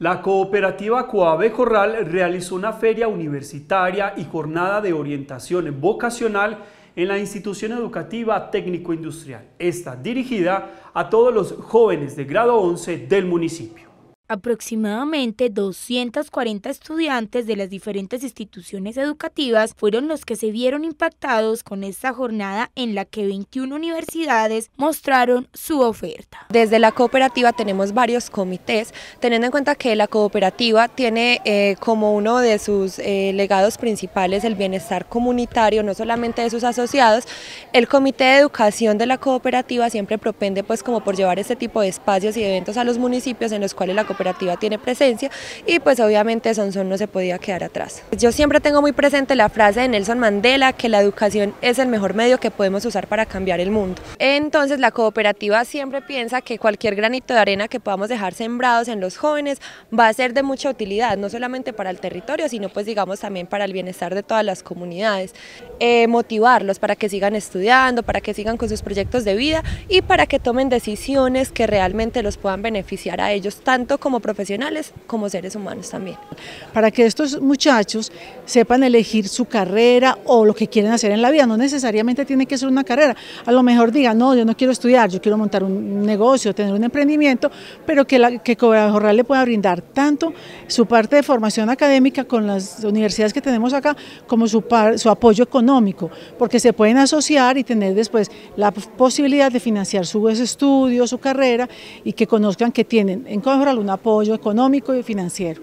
La cooperativa Coave Corral realizó una feria universitaria y jornada de orientación vocacional en la institución educativa técnico-industrial. esta dirigida a todos los jóvenes de grado 11 del municipio. Aproximadamente 240 estudiantes de las diferentes instituciones educativas fueron los que se vieron impactados con esta jornada en la que 21 universidades mostraron su oferta. Desde la cooperativa tenemos varios comités, teniendo en cuenta que la cooperativa tiene eh, como uno de sus eh, legados principales el bienestar comunitario, no solamente de sus asociados. El comité de educación de la cooperativa siempre propende pues como por llevar este tipo de espacios y eventos a los municipios en los cuales la cooperativa cooperativa tiene presencia y pues obviamente Sonsón no se podía quedar atrás. Yo siempre tengo muy presente la frase de Nelson Mandela que la educación es el mejor medio que podemos usar para cambiar el mundo. Entonces la cooperativa siempre piensa que cualquier granito de arena que podamos dejar sembrados en los jóvenes va a ser de mucha utilidad, no solamente para el territorio, sino pues digamos también para el bienestar de todas las comunidades. Eh, motivarlos para que sigan estudiando, para que sigan con sus proyectos de vida y para que tomen decisiones que realmente los puedan beneficiar a ellos tanto como como profesionales, como seres humanos también. Para que estos muchachos sepan elegir su carrera o lo que quieren hacer en la vida, no necesariamente tiene que ser una carrera. A lo mejor digan, no, yo no quiero estudiar, yo quiero montar un negocio, tener un emprendimiento, pero que, la, que le pueda brindar tanto su parte de formación académica con las universidades que tenemos acá, como su, su apoyo económico, porque se pueden asociar y tener después la posibilidad de financiar sus estudios, su carrera y que conozcan que tienen en Cobrajorral una apoyo económico y financiero.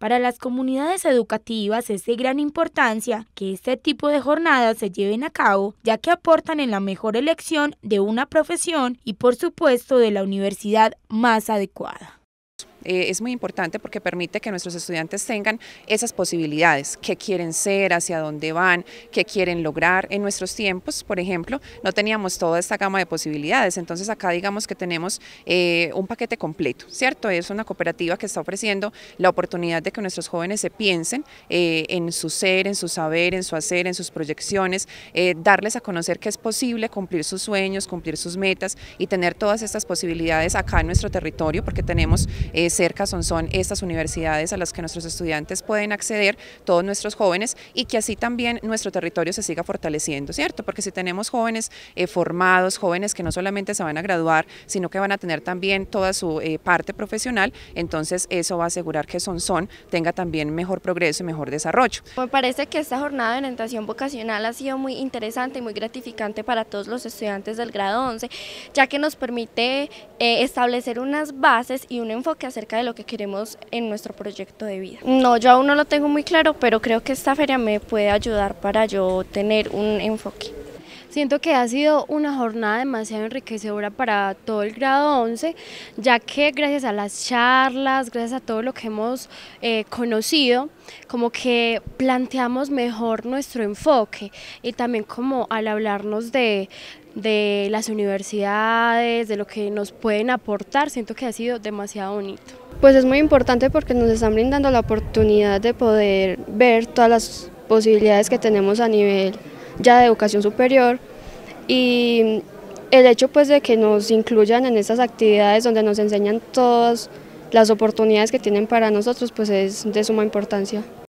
Para las comunidades educativas es de gran importancia que este tipo de jornadas se lleven a cabo, ya que aportan en la mejor elección de una profesión y por supuesto de la universidad más adecuada. Eh, es muy importante porque permite que nuestros estudiantes tengan esas posibilidades, qué quieren ser, hacia dónde van, qué quieren lograr. En nuestros tiempos, por ejemplo, no teníamos toda esta gama de posibilidades, entonces acá digamos que tenemos eh, un paquete completo, ¿cierto? Es una cooperativa que está ofreciendo la oportunidad de que nuestros jóvenes se piensen eh, en su ser, en su saber, en su hacer, en sus proyecciones, darles a conocer que es posible cumplir sus sueños, cumplir sus metas y tener todas estas posibilidades acá en nuestro territorio porque tenemos... esa cerca son, son estas universidades a las que nuestros estudiantes pueden acceder, todos nuestros jóvenes, y que así también nuestro territorio se siga fortaleciendo, ¿cierto? Porque si tenemos jóvenes eh, formados, jóvenes que no solamente se van a graduar, sino que van a tener también toda su eh, parte profesional, entonces eso va a asegurar que son tenga también mejor progreso y mejor desarrollo. Me parece que esta jornada de orientación vocacional ha sido muy interesante y muy gratificante para todos los estudiantes del grado 11, ya que nos permite eh, establecer unas bases y un enfoque acerca de lo que queremos en nuestro proyecto de vida. No, yo aún no lo tengo muy claro, pero creo que esta feria me puede ayudar para yo tener un enfoque. Siento que ha sido una jornada demasiado enriquecedora para todo el grado 11, ya que gracias a las charlas, gracias a todo lo que hemos eh, conocido, como que planteamos mejor nuestro enfoque y también como al hablarnos de, de las universidades, de lo que nos pueden aportar, siento que ha sido demasiado bonito. Pues es muy importante porque nos están brindando la oportunidad de poder ver todas las posibilidades que tenemos a nivel ya de educación superior y el hecho pues de que nos incluyan en estas actividades donde nos enseñan todas las oportunidades que tienen para nosotros pues es de suma importancia.